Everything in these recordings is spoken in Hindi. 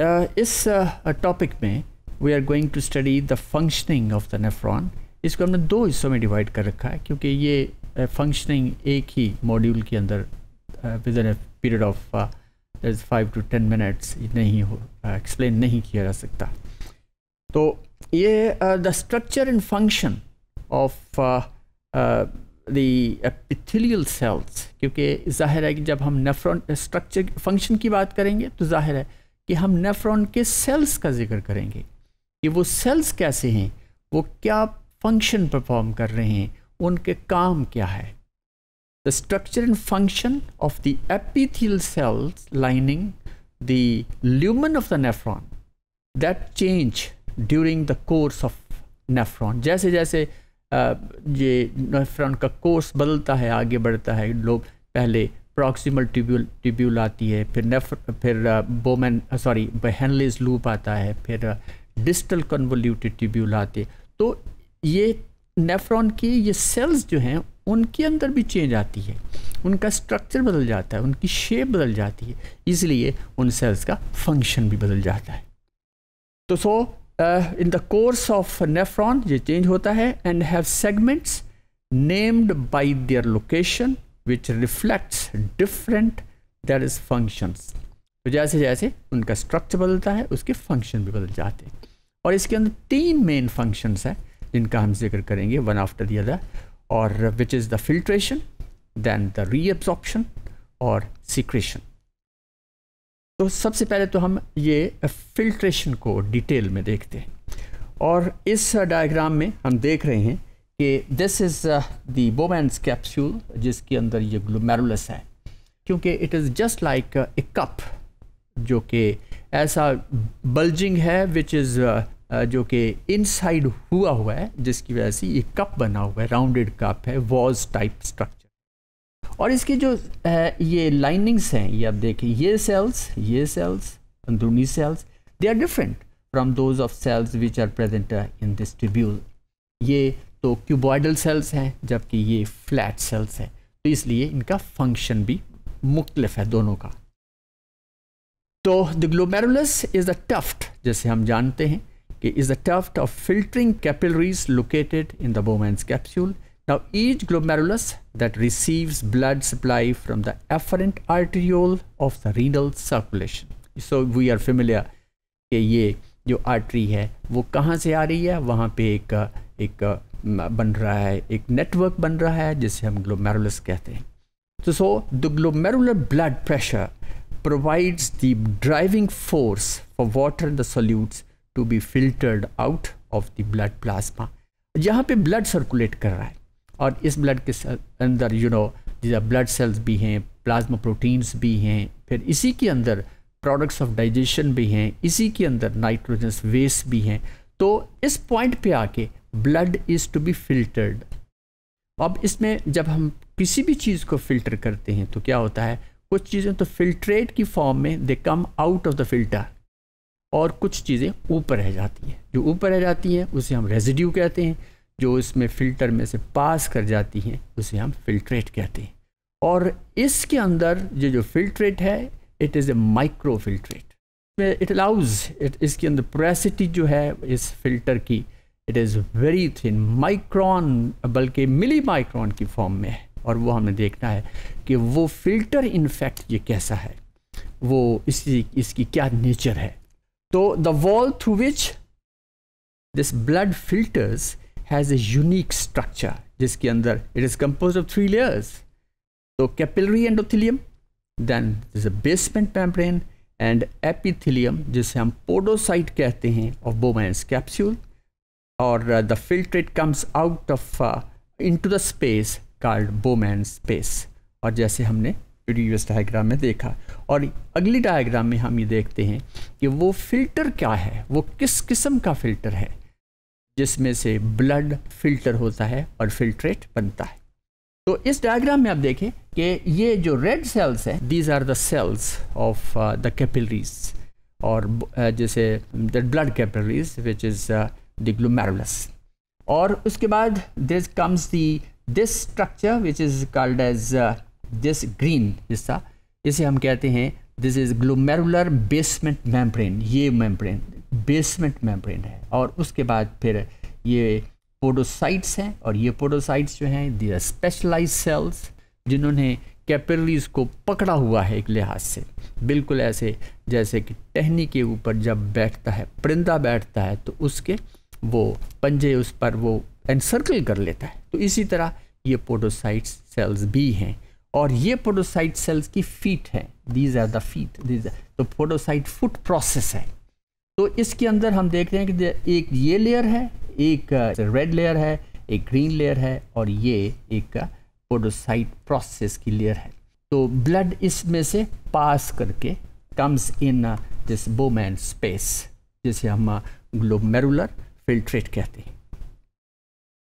इस uh, टॉपिक uh, में we are going to study the functioning of the nephron इसको हमने दो हिस्सों में डिवाइड कर रखा है क्योंकि ये फंक्शनिंग uh, एक ही मॉड्यूल के अंदर within period of five to ten minutes नहीं हो एक्सप्लेन uh, नहीं किया जा सकता तो ये the structure and function of epithelial cells क्योंकि जाहिर है कि जब हम नेफ्रॉन स्ट्रक्चर फंक्शन की बात करेंगे तो जाहिर है कि हम नेफ्रॉन के सेल्स का जिक्र करेंगे कि वो सेल्स कैसे हैं वो क्या फंक्शन परफॉर्म कर रहे हैं उनके काम क्या है the structure and function of the epithelial cells lining the lumen of the nephron that change during the course of nephron जैसे जैसे ये नेफ्रॉन का कोर्स बदलता है आगे बढ़ता है लोग पहले प्रॉक्सिमल ट्यूब्यूल ट्यूब्यूल आती है फिर नेफ फिर बोमैन सॉरी बहनलेज लूप आता है फिर डिस्टल कन्वोल्यूटेड ट्यूब्यूल आते हैं तो ये नेफ्रॉन की ये सेल्स जो हैं उनके अंदर भी चेंज आती है उनका स्ट्रक्चर बदल जाता है उनकी शेप बदल जाती है इसलिए उन सेल्स का फंक्शन भी बदल जाता है तो so in the course of nephron ये चेंज होता है and have segments named by their location which reflects different that is functions तो जैसे जैसे उनका स्ट्रक्चर बदलता है उसके फंक्शन भी बदल जाते हैं और इसके अंदर तीन मेन फंक्शंस हैं जिनका हम जिक्र करेंगे वन आफ्टर द अदर और which is the filtration then the reabsorption और सिक्रेशन तो सबसे पहले तो हम ये फिल्ट्रेशन को डिटेल में देखते हैं और इस डायग्राम में हम देख रहे हैं कि this is the Bowman's capsule जिसके अंदर ये ग्लोमेरुलस है क्योंकि it is just like a cup जो कि ऐसा बल्जिंग है विच इज़ uh, uh, जो कि इनसाइड हुआ हुआ है जिसकी वजह से ये कप बना हुआ है राउंडेड कप है वॉज टाइप स्ट्रक्चर और इसकी जो uh, ये लाइनिंग्स हैं ये आप देखें ये सेल्स ये सेल्स अंदरूनी cells they are different from those of cells which are present in this tubule ये तो क्यूबॉइडल सेल्स हैं जबकि ये फ्लैट सेल्स हैं तो इसलिए इनका फंक्शन भी मुख्तलफ है दोनों का तो the glomerulus is the tuft जैसे हम जानते हैं कि is the tuft of filtering capillaries located in the Bowman's capsule now each glomerulus that receives blood supply from the afferent arteriole of the renal circulation so we are familiar कि ये जो आर्टरी है वो कहाँ से आ रही है वहाँ पे एक एक बन रहा है एक नेटवर्क बन रहा है जिसे हम ग्लोमेरुलस कहते हैं तो so the glomerular blood pressure provides the driving force for water the solutes to be filtered out of the blood plasma यहाँ पे ब्लड सर्कुलेट कर रहा है और इस ब्लड के अंदर यू नो ब्लड सेल्स भी हैं प्लाज्मा प्रोटीन्स भी हैं फिर इसी के अंदर प्रोडक्ट्स ऑफ डाइजेशन भी हैं इसी के अंदर नाइट्रोजनस वेस्ट भी हैं तो इस पॉइंट पे आके blood is to be filtered अब इसमें जब हम किसी भी चीज़ को फिल्टर करते हैं तो क्या होता है कुछ चीज़ें तो फिल्ट्रेट की फॉर्म में they come out of the filter और कुछ चीज़ें ऊपर रह जाती हैं जो ऊपर रह जाती हैं उसे हम रेजिड्यू कहते हैं जो इसमें फ़िल्टर में से पास कर जाती हैं उसे हम फिल्ट्रेट कहते हैं और इसके अंदर जो जो फिल्ट्रेट है it is a micro filtrate it allows it इसकी अंदर प्रेसिटी जो है इस फिल्टर की it is very thin micron बल्कि मिली माइक्रॉन की फॉर्म में है और वो हमें देखना है कि वो फिल्टर इनफैक्ट ये कैसा है वो इसकी इसकी क्या नेचर है तो the wall through which this blood filters has a unique structure जिसके अंदर it is compose of three layers तो capillary endothelium then is a basement membrane and epithelium जिसे हम पोडोसाइट कहते हैं ऑफ बोमैंस कैप्सूल और the filtrate comes out of into the space called Bowman space और जैसे हमने प्रीवियस डायग्राम में देखा और अगली डायग्राम में हम ये देखते हैं कि वो फिल्टर क्या है वो किस किस्म का फिल्टर है जिसमें से ब्लड फिल्टर होता है और फिल्ट्रेट बनता है तो इस डायग्राम में आप देखें कि ये जो रेड सेल्स हैं these are the cells of the capillaries और uh, जैसे the blood capillaries which is the glomerulus और उसके बाद this comes the this structure which is called as this green हिस्सा इसे हम कहते हैं this is glomerular basement membrane ये मेम्ब्रेन बेसमेंट मेम्ब्रेन है और उसके बाद फिर ये पोडोसाइट्स हैं और ये पोडोसाइट्स जो हैं दे आर स्पेशलाइज सेल्स जिन्होंने कैपिलरीज को पकड़ा हुआ है एक लिहाज से बिल्कुल ऐसे जैसे कि टहनी के ऊपर जब बैठता है परिंदा बैठता है तो उसके वो पंजे उस पर वो एनसर्कल कर लेता है तो इसी तरह ये पोडोसाइट सेल्स भी हैं और ये पोडोसाइट सेल्स की फीट है these are the feet these तो पोडोसाइट फुट प्रोसेस है तो इसके अंदर हम देख रहे हैं कि एक ये लेयर है एक रेड uh, लेयर है एक ग्रीन लेयर है और ये एक पोडोसाइट uh, प्रोसेस की लेयर है तो ब्लड इसमें से पास करके comes in this Bowman space जिसे हम ग्लोमेरुलर uh, फिल्ट्रेट कहते हैं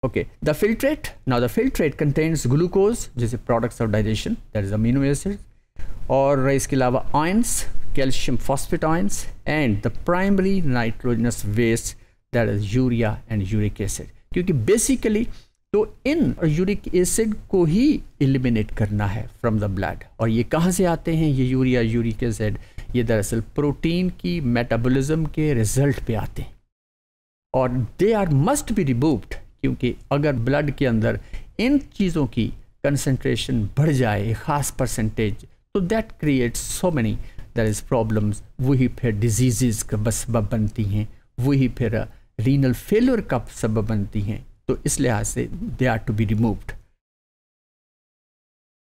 okay the filtrate now the filtrate contains glucose जैसे products of digestion that is amino acid और इसके अलावा ions calcium phosphate ions and the primary nitrogenous waste that is urea and uric acid क्योंकि बेसिकली तो इन यूरिक एसिड को ही एलिमिनेट करना है फ्रॉम द ब्लड और ये कहाँ से आते हैं ये यूरिया यूरिक एसिड ये दरअसल प्रोटीन की मेटाबॉलिज्म के रिजल्ट पे आते हैं और they are must be removed क्योंकि अगर ब्लड के अंदर इन चीज़ों की कंसनट्रेशन बढ़ जाए ख़ास परसेंटेज तो that creates so many that is problems वही फिर डिजीज़ का बस बनती हैं वही फिर रीनल फेलर का सबब बनती हैं तो इस लिहाज से they are to be removed